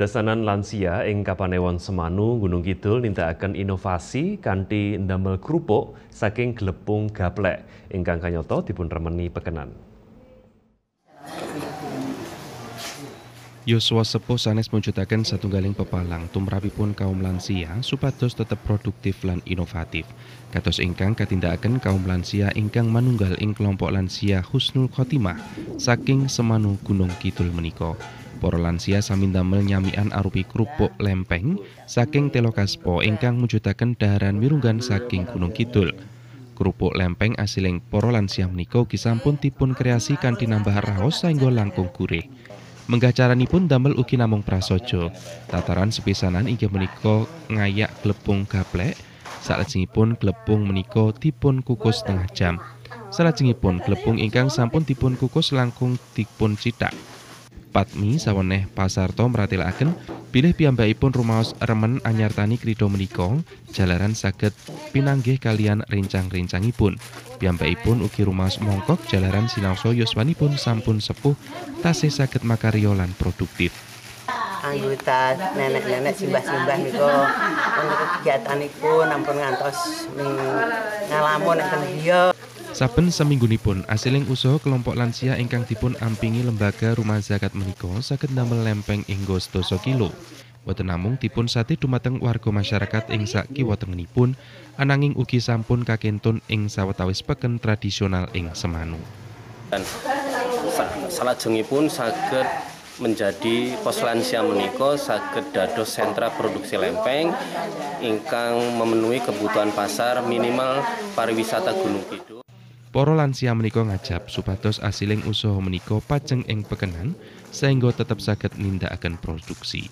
Dasanan lansia ing Kapanewon Semanu Gunung Kidul akan inovasi kanti ndamel kerupuk saking glepung gaplek ingkang kanyoto dipun remeni pekenan. Yosua Sepuh sanes satu galing pepalang tumrapipun kaum lansia supados tetap produktif lan inovatif. Kados ingkang katindakan kaum lansia ingkang manunggal ing kelompok lansia Husnul Khotimah saking Semanu Gunung Kidul menika. Porolansia lansia sami damel nyamian arupi kerupuk lempeng saking Telokaspo ingkang mujudaken daharan mirunggan saking Gunung Kidul. Kerupuk lempeng asiling porolansia lansia menika pun tipun kreasi kanthi nambah raos saengga langkung gurih. pun damel ugi namung prasojo. Tataran sepisanan inggih meniko ngayak glepung gaplek pun glepung meniko tipun kukus setengah jam. pun glepung ingkang sampun dipun kukus langkung dipun cithak. Patmi saweneh pasarto pilih bilih piyambakipun rumaos remen anyartani krido menika jalaran saged pinanggih kalian rencang-rencangipun. Piyambakipun ugi rumaos mongkok jalaran sinaosa yuswanipun sampun sepuh tasih saged makariolan lan produktif. anggota nenek-nenek simbah-simbah niko untuk kegiatan niku nampun ngantos ngalamun enten dia Saben seminggunipun asiling usaha kelompok lansia ingkang dipun ampingi lembaga rumah zakat menika saged damel lempeng inggo sedasa kilo. Boten namung dipun sate dumateng warga masyarakat ing sak kiwa tengenipun, ananging ugi sampun kakentun ing sawetawis peken tradisional ing Semanu. Dan jengipun saged menjadi pos lansia meniko saged dados sentra produksi lempeng ingkang memenuhi kebutuhan pasar minimal pariwisata Gunung Kidul. Poro lansia menika ngajab supados asiling usaha menika pajeng ing pekenan sehingga sakit ninda akan produksi.